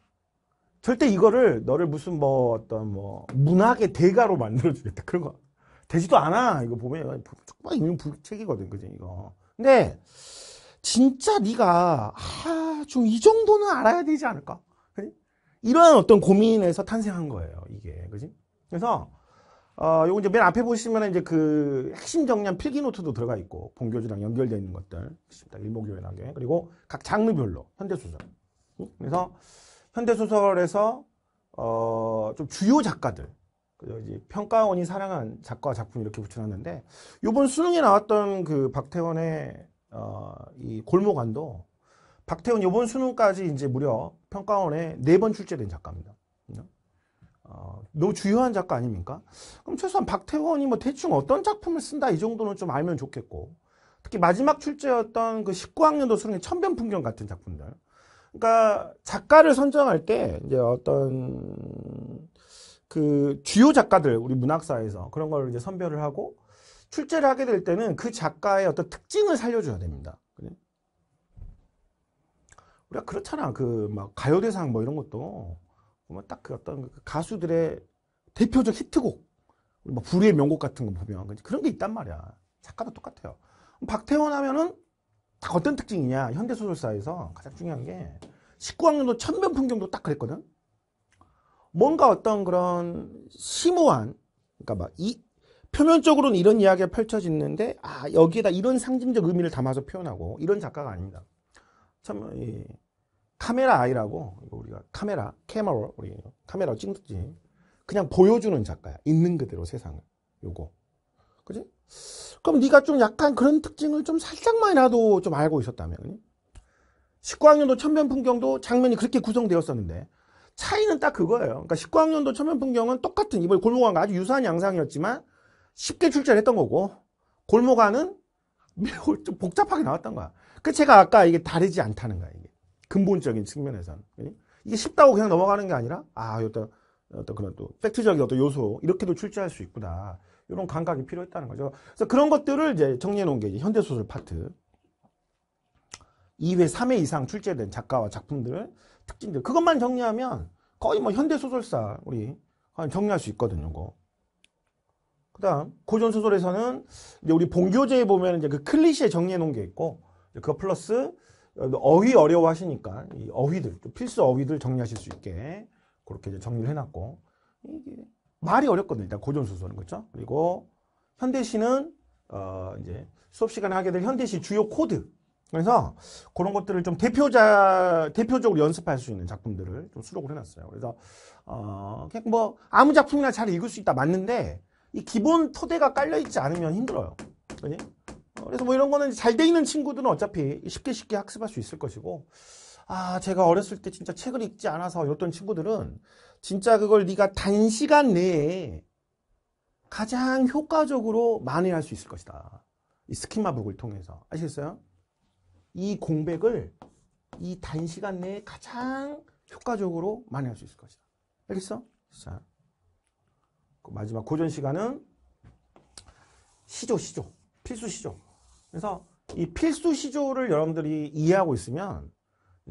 절대 이거를 너를 무슨 뭐 어떤 뭐 문학의 대가로 만들어주겠다 그런 거 되지도 않아 이거 보면 조그만 유명불책이거든 그지 이거 근데 진짜 네가 아좀이 정도는 알아야 되지 않을까 그치? 이런 어떤 고민에서 탄생한 거예요 이게 그지 그래서 어 요거 이제 맨 앞에 보시면 이제 그 핵심 정량 필기 노트도 들어가 있고 본교주랑 연결되어 있는 것들 일목요연하게 그리고 각 장르별로 현대소설 그래서 현대소설에서 어, 좀 주요 작가들 평가원이 사랑한 작가 작품 이렇게 붙여놨는데 요번 수능에 나왔던 그 박태원의 어, 이 골목안도 박태원 요번 수능까지 이제 무려 평가원에 네 번 출제된 작가입니다. 음. 어, 너무 주요한 작가 아닙니까? 그럼 최소한 박태원이 뭐 대충 어떤 작품을 쓴다 이 정도는 좀 알면 좋겠고 특히 마지막 출제였던 그 19학년도 수능의 천변풍경 같은 작품들 그러니까 작가를 선정할 때 이제 어떤 그 주요 작가들 우리 문학사에서 그런 걸 이제 선별을 하고 출제를 하게 될 때는 그 작가의 어떤 특징을 살려줘야 됩니다. 우리가 그렇잖아. 그 막 가요대상 뭐 이런 것도 보면 딱 그 어떤 그 가수들의 대표적 히트곡, 뭐 불의 명곡 같은 거 보면 그런 게 있단 말이야. 작가도 똑같아요. 박태원 하면은 어떤 특징이냐 현대소설사에서 가장 중요한 게 19학년도 천변풍경도 딱 그랬거든 뭔가 어떤 그런 심오한 그러니까 막 이 표면적으로는 이런 이야기가 펼쳐지는데 아 여기에다 이런 상징적 의미를 담아서 표현하고 이런 작가가 아닙니다 참 이, 카메라 아이라고 우리가 카메라 캐머라 우리 카메라 찍듯이 그냥 보여주는 작가야 있는 그대로 세상을 요거 그지 그럼 네가 좀 약간 그런 특징을 좀 살짝만이라도 좀 알고 있었다면 19학년도 천변풍경도 장면이 그렇게 구성되었었는데 차이는 딱 그거예요. 그러니까 19학년도 천변풍경은 똑같은 이번 골목안과 아주 유사한 양상이었지만 쉽게 출제를 했던 거고 골목안은 매우 좀 복잡하게 나왔던 거야. 그 제가 아까 이게 다르지 않다는 거야 이게 근본적인 측면에서는 이게 쉽다고 그냥 넘어가는 게 아니라 아 어떤 어떤 그런 또 팩트적인 어떤 요소 이렇게도 출제할 수 있구나. 이런 감각이 필요했다는 거죠. 그래서 그런 것들을 이제 정리해 놓은 게 이제 현대소설 파트. 2회, 3회 이상 출제된 작가와 작품들, 특징들. 그것만 정리하면 거의 뭐 현대소설사, 우리 정리할 수 있거든요, 이거. 그 다음, 고전소설에서는 이제 우리 본교재에 보면 이제 그 클리셰 정리해 놓은 게 있고, 그 플러스 어, 어휘 어려워 하시니까 이 어휘들, 필수 어휘들 정리하실 수 있게 그렇게 이제 정리를 해놨고, 이게 말이 어렵거든요. 일단 고전소설은 그렇죠. 그리고 현대시는 어 이제 수업 시간에 하게 될 현대시 주요 코드. 그래서 그런 것들을 좀 대표자 대표적으로 연습할 수 있는 작품들을 좀 수록을 해놨어요. 그래서 어뭐 아무 작품이나 잘 읽을 수 있다 맞는데 이 기본 토대가 깔려 있지 않으면 힘들어요. 그지? 어, 그래서 뭐 이런 거는 잘 돼 있는 친구들은 어차피 쉽게 쉽게 학습할 수 있을 것이고 아 제가 어렸을 때 진짜 책을 읽지 않아서 어떤 친구들은 진짜 그걸 네가 단시간 내에 가장 효과적으로 만회할 수 있을 것이다. 이 스킨마북을 통해서 아시겠어요? 이 공백을 이 단시간 내에 가장 효과적으로 만회할 수 있을 것이다. 알겠어? 자, 그 마지막 고전 시간은 시조, 시조, 필수 시조. 그래서 이 필수 시조를 여러분들이 이해하고 있으면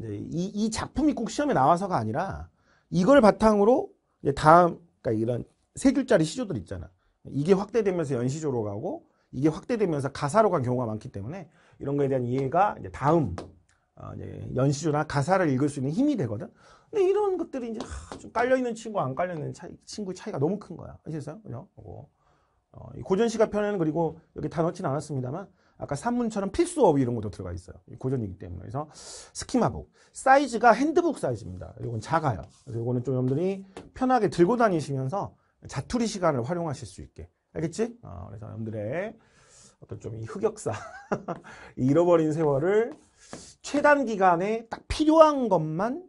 이, 이 작품이 꼭 시험에 나와서가 아니라 이걸 바탕으로 이제 다음 그러니까 이런 세 줄짜리 시조들 있잖아. 이게 확대되면서 연시조로 가고 이게 확대되면서 가사로 간 경우가 많기 때문에 이런 거에 대한 이해가 이제 다음 어, 이제 연시조나 가사를 읽을 수 있는 힘이 되거든. 근데 이런 것들이 이제 하, 좀 깔려 있는 친구 와안 깔려 있는 차이, 친구 의 차이가 너무 큰 거야. 아시겠어요? 그죠? 어, 고전 시가 편에는 그리고 여기 다 넣지는 않았습니다만 아까 산문처럼 필수업 이런 것도 들어가 있어요. 고전이기 때문에. 그래서 스키마북. 사이즈가 핸드북 사이즈입니다. 이건 작아요. 그래서 이거는 좀 여러분들이 편하게 들고 다니시면서 자투리 시간을 활용하실 수 있게. 알겠지? 어, 그래서 여러분들의 어떤 좀이 흑역사, 잃어버린 세월을 최단 기간에 딱 필요한 것만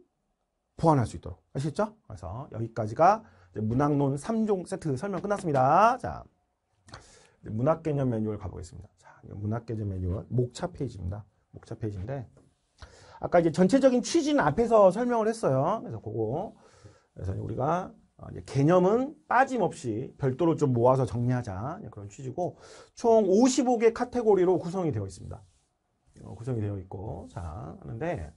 보완할 수 있도록. 아시겠죠? 그래서 여기까지가 문학론 3종 세트 설명 끝났습니다. 자, 문학 개념 매뉴얼 가보겠습니다. 문학계제 매뉴얼 목차 페이지입니다. 목차 페이지인데 아까 이제 전체적인 취지는 앞에서 설명을 했어요. 그래서 그거 그래서 우리가 어, 개념은 빠짐없이 별도로 좀 모아서 정리하자 그런 취지고 총 55개 카테고리로 구성이 되어 있습니다. 어, 구성이 되어 있고 자 하는데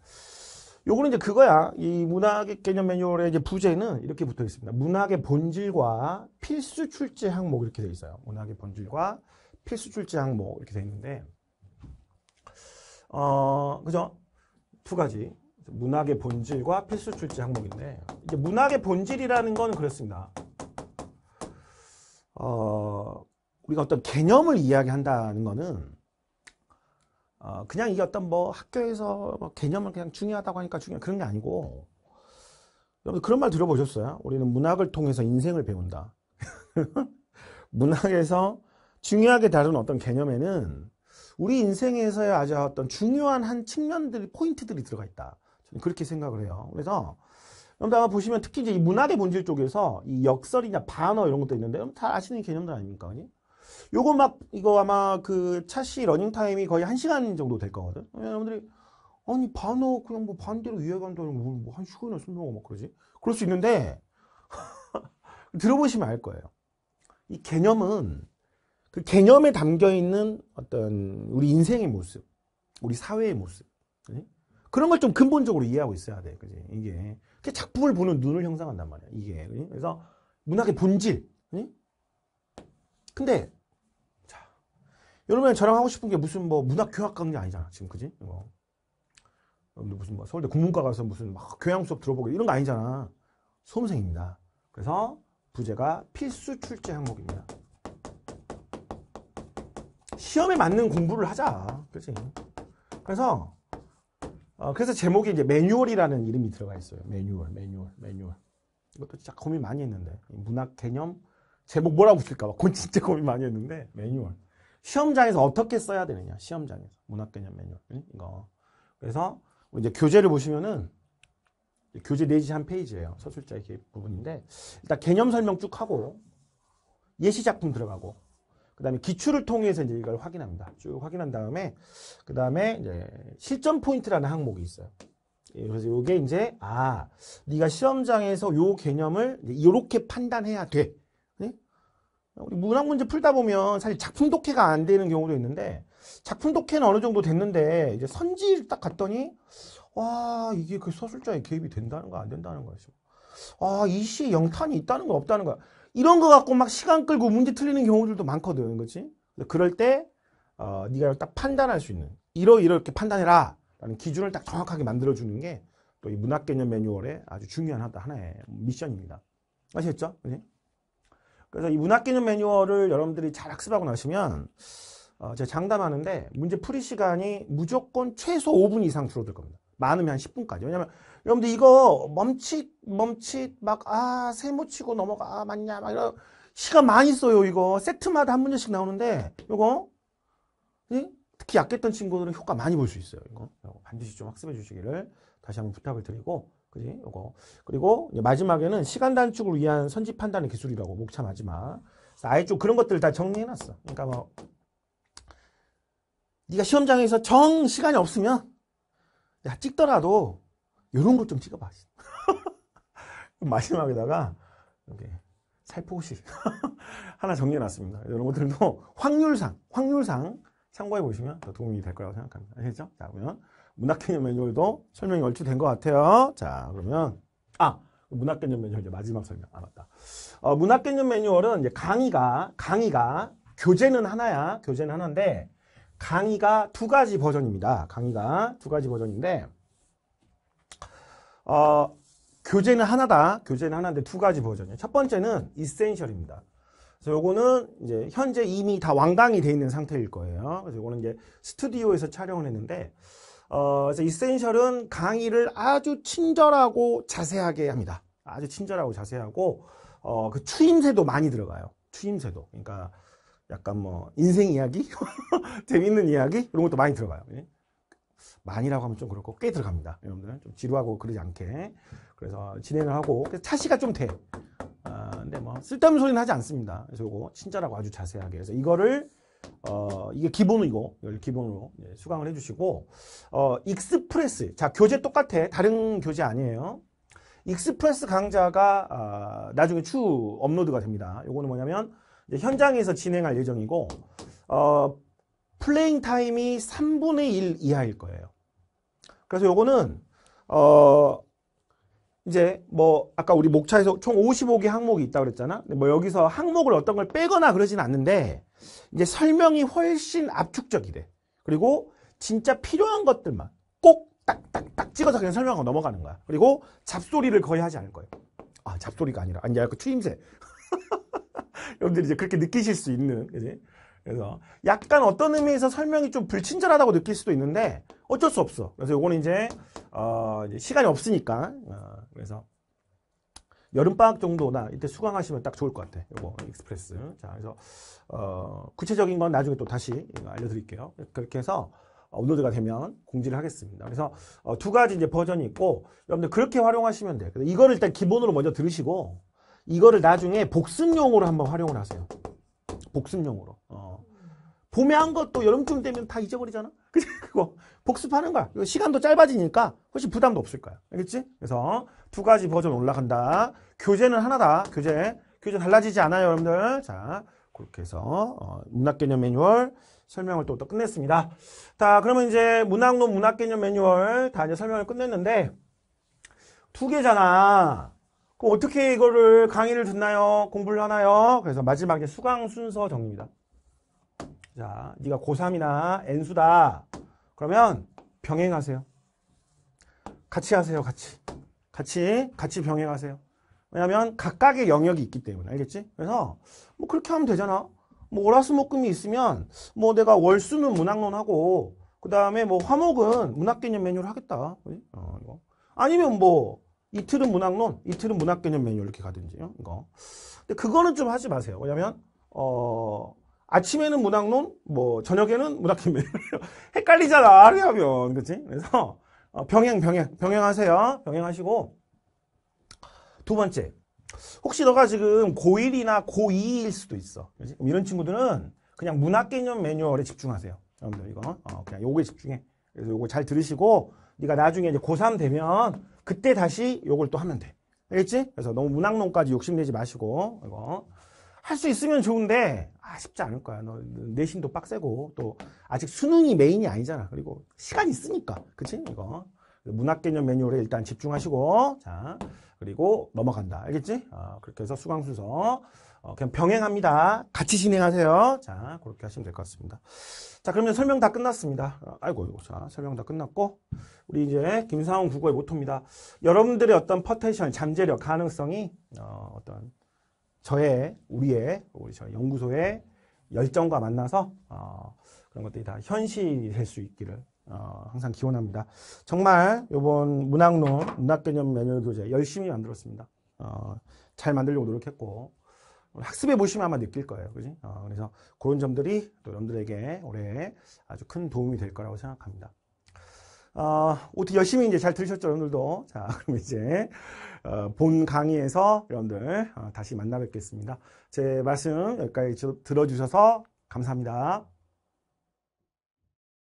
요거는 이제 그거야 이 문학의 개념 매뉴얼의 이제 부제는 이렇게 붙어 있습니다. 문학의 본질과 필수 출제 항목 이렇게 되어 있어요. 문학의 본질과 필수 출제 항목 뭐 이렇게 돼 있는데 어 그죠? 두 가지 문학의 본질과 필수 출제 항목인데 이게 문학의 본질이라는 건 그렇습니다. 어 우리가 어떤 개념을 이야기한다는 거는 어, 그냥 이게 어떤 뭐 학교에서 뭐 개념을 그냥 중요하다고 하니까 중요 그런 게 아니고 여러분 그런 말 들어보셨어요? 우리는 문학을 통해서 인생을 배운다. 문학에서 중요하게 다룬 어떤 개념에는 우리 인생에서의 아주 어떤 중요한 한 측면들이 포인트들이 들어가 있다. 저는 그렇게 생각을 해요. 그래서 여러분들 아마 보시면 특히 이제 이 문학의 본질 쪽에서 이 역설이나 반어 이런 것도 있는데 여러분 다 아시는 개념들 아닙니까? 아니? 요거 막 이거 아마 그 차시 러닝 타임이 거의 한 시간 정도 될 거거든. 여러분들이 아니 반어 그냥 뭐 반대로 이해간다는 뭐한 뭐 시간이나 설명하고 막 그러지? 그럴 수 있는데 들어보시면 알 거예요. 이 개념은 그 개념에 담겨 있는 어떤 우리 인생의 모습, 우리 사회의 모습. 네? 그런 걸 좀 근본적으로 이해하고 있어야 돼. 그지? 이게. 그 작품을 보는 눈을 형성한단 말이야. 이게. 그 그래서 문학의 본질. 그 근데 자, 여러분 저랑 하고 싶은 게 무슨 뭐 문학 교학 강의 아니잖아. 지금 그지? 뭐. 여러분들 무슨 뭐 서울대 국문과 가서 무슨 막 교양 수업 들어보고 이런 거 아니잖아. 수험생입니다. 그래서 부제가 필수 출제 항목입니다. 시험에 맞는 공부를 하자. 그지? 그래서 어, 그래서 제목이 이제 매뉴얼이라는 이름이 들어가 있어요. 매뉴얼, 매뉴얼, 매뉴얼. 이것도 진짜 고민 많이 했는데 문학 개념 제목 뭐라고 붙일까 봐 고, 진짜 고민 많이 했는데 매뉴얼. 시험장에서 어떻게 써야 되느냐? 시험장에서 문학 개념 매뉴얼 이거. 그래서 뭐 이제 교재를 보시면은 교재 내지 한 페이지예요. 서술자 의 부분인데 일단 개념 설명 쭉 하고 예시 작품 들어가고 그 다음에 기출을 통해서 이제 이걸 확인합니다. 쭉 확인한 다음에, 그 다음에 이제 실전 포인트라는 항목이 있어요. 예, 그래서 요게 이제, 아, 네가 시험장에서 요 개념을 이렇게 판단해야 돼. 네? 우리 문학 문제 풀다 보면 사실 작품 독해가 안 되는 경우도 있는데, 작품 독해는 어느 정도 됐는데, 이제 선지를 딱 갔더니, 와, 이게 그 서술자의 개입이 된다는 거야, 안 된다는 거야, 지 아, 이 시에 영탄이 있다는 거 없다는 거야. 이런 거 갖고 막 시간 끌고 문제 틀리는 경우들도 많거든. 그렇지? 그럴 때 어, 네가 딱 판단할 수 있는 이러 이렇게 판단해라 라는 기준을 딱 정확하게 만들어주는 게 또 이 문학 개념 매뉴얼의 아주 중요한 하나의 미션입니다. 아시겠죠? 그치? 그래서 이 문학 개념 매뉴얼을 여러분들이 잘 학습하고 나시면 어, 제가 장담하는데 문제 풀이 시간이 무조건 최소 5분 이상 줄어들 겁니다. 많으면 한 10분까지. 왜냐면 여러분들 이거 멈칫 멈칫 막 아 세모치고 넘어가 아, 맞냐 막 이런 시간 많이 써요 이거 세트마다 한 문제씩 나오는데 이거 예? 특히 약했던 친구들은 효과 많이 볼 수 있어요 이거. 반드시 좀 학습해 주시기를 다시 한번 부탁을 드리고 그지 이거 그리고 마지막에는 시간 단축을 위한 선지 판단의 기술이라고 목차 마지막 아예 좀 그런 것들을 다 정리해놨어 그러니까 뭐 네가 시험장에서 정 시간이 없으면 야 찍더라도 이런 것 좀 찍어봐. 마지막에다가 이렇게 살포시 하나 정리해놨습니다. 이런 것들도 확률상, 확률상 참고해 보시면 더 도움이 될 거라고 생각합니다. 아시겠죠? 자, 그러면 문학 개념 매뉴얼도 설명이 얼추 된 것 같아요. 자, 그러면 아 문학 개념 매뉴얼 이제 마지막 설명. 아 맞다. 어, 문학 개념 매뉴얼은 이제 강의가 강의가 교재는 하나야. 교재는 하나인데 강의가 두 가지 버전입니다. 강의가 두 가지 버전인데 어, 교재는 하나다. 교재는 하나인데 두 가지 버전이에요. 첫 번째는 이센셜입니다. 그래서 요거는 이제 현재 이미 다완강이돼 있는 상태일 거예요. 그래서 요거는 이제 스튜디오에서 촬영을 했는데 어, 그래서 이센셜은 강의를 아주 친절하고 자세하게 합니다. 아주 친절하고 자세하고 어, 그 추임새도 많이 들어가요. 추임새도. 그러니까 약간 뭐 인생 이야기, 재밌는 이야기 이런 것도 많이 들어가요. 예? 많이라고 하면 좀 그렇고 꽤 들어갑니다. 여러분들은 좀 지루하고 그러지 않게 그래서 진행을 하고 그래서 차시가 좀 돼. 아, 근데 뭐 쓸데없는 소리는 하지 않습니다. 그래서 이거 친자라고 아주 자세하게 해서 이거를 어, 이게 기본이고, 이걸 기본으로 수강을 해주시고, 어, 익스프레스. 자, 교재 똑같아. 다른 교재 아니에요. 익스프레스 강좌가, 어, 나중에 추후 업로드가 됩니다. 요거는 뭐냐면, 이제 현장에서 진행할 예정이고, 어, 플레잉 타임이 3분의 1 이하일 거예요. 그래서 요거는 어 이제 뭐 아까 우리 목차에서 총 55개 항목이 있다 그랬잖아. 뭐 여기서 항목을 어떤 걸 빼거나 그러진 않는데 이제 설명이 훨씬 압축적이래. 그리고 진짜 필요한 것들만 꼭 딱딱딱 찍어서 그냥 설명하고 넘어가는 거야. 그리고 잡소리를 거의 하지 않을 거예요. 아 잡소리가 아니라 아니 야그 추임새. 여러분들이 이제 그렇게 느끼실 수 있는 그지? 그래서 약간 어떤 의미에서 설명이 좀 불친절하다고 느낄 수도 있는데 어쩔 수 없어. 그래서 요거는 이제, 어, 이제 시간이 없으니까 어, 그래서 여름방학 정도나 이때 수강하시면 딱 좋을 것 같아. 요거 익스프레스. 자, 그래서 어, 구체적인 건 나중에 또 다시 알려드릴게요. 그렇게 해서 어, 업로드가 되면 공지를 하겠습니다. 그래서 어, 두 가지 이제 버전이 있고 여러분들 그렇게 활용하시면 돼요. 이거를 일단 기본으로 먼저 들으시고 이거를 나중에 복습용으로 한번 활용을 하세요. 복습용으로. 어. 봄에 한 것도 여름쯤 되면 다 잊어버리잖아. 그치? 그거 복습하는 거야. 시간도 짧아지니까 훨씬 부담도 없을 거야. 알겠지? 그래서 두 가지 버전 올라간다. 교재는 하나다. 교재. 교재 달라지지 않아요, 여러분들. 자, 그렇게 해서 어, 문학 개념 매뉴얼 설명을 또, 또 끝냈습니다. 자, 그러면 이제 문학론 문학 개념 매뉴얼 다 이제 설명을 끝냈는데 두 개잖아. 그럼 어떻게 이거를 강의를 듣나요? 공부를 하나요? 그래서 마지막에 수강 순서 정리입니다. 자, 네가 고3이나 N수다. 그러면 병행하세요. 같이 하세요. 같이. 같이 같이 병행하세요. 왜냐하면 각각의 영역이 있기 때문에 알겠지? 그래서 뭐 그렇게 하면 되잖아. 뭐 오라스목금이 있으면 뭐 내가 월수는 문학론하고 그 다음에 뭐 화목은 문학개념 메뉴를 하겠다. 그지? 어, 이거. 아니면 뭐 이틀은 문학론, 이틀은 문학개념 메뉴 이렇게 가든지 요 어, 이거. 근데 그거는 좀 하지 마세요. 왜냐면 어 아침에는 문학론, 뭐 저녁에는 문학캠 헷갈리잖아. 하려면 그렇지? 그래서 어, 병행, 병행, 병행하세요. 병행하시고 두 번째, 혹시 너가 지금 고1이나 고2일 수도 있어. 그렇지? 이런 친구들은 그냥 문학 개념 매뉴얼에 집중하세요. 여러분들 이거 어, 그냥 요거에 집중해. 그래서 요거 잘 들으시고 네가 나중에 이제 고3 되면 그때 다시 요걸 또 하면 돼. 알겠지? 그래서 너무 문학론까지 욕심내지 마시고 이거 할 수 있으면 좋은데 아, 쉽지 않을 거야. 너 내신도 빡세고 또 아직 수능이 메인이 아니잖아. 그리고 시간 있으니까. 그치? 이거. 문학 개념 매뉴얼에 일단 집중하시고 자 그리고 넘어간다 알겠지? 아, 그렇게 해서 수강 순서 어, 그냥 병행합니다 같이 진행하세요 자 그렇게 하시면 될 것 같습니다 자 그러면 설명 다 끝났습니다 어, 아이고 이거 자 설명 다 끝났고 우리 이제 김상훈 국어의 모토입니다 여러분들의 어떤 퍼텐션 잠재력 가능성이 어, 어떤 저의 우리의 우리 저 연구소의 열정과 만나서 어, 그런 것들이 다 현실이 될 수 있기를 어, 항상 기원합니다. 정말 이번 문학론 문학개념 매뉴얼 교재 열심히 만들었습니다. 어, 잘 만들려고 노력했고 학습해 보시면 아마 느낄 거예요. 그지? 어, 그래서 그런 점들이 또 여러분들에게 올해 아주 큰 도움이 될 거라고 생각합니다. 어, 어떻게 열심히 이제 잘 들으셨죠, 여러분들도. 자, 그럼 이제 어, 본 강의에서 여러분들 어, 다시 만나 뵙겠습니다. 제 말씀 여기까지 들어주셔서 감사합니다.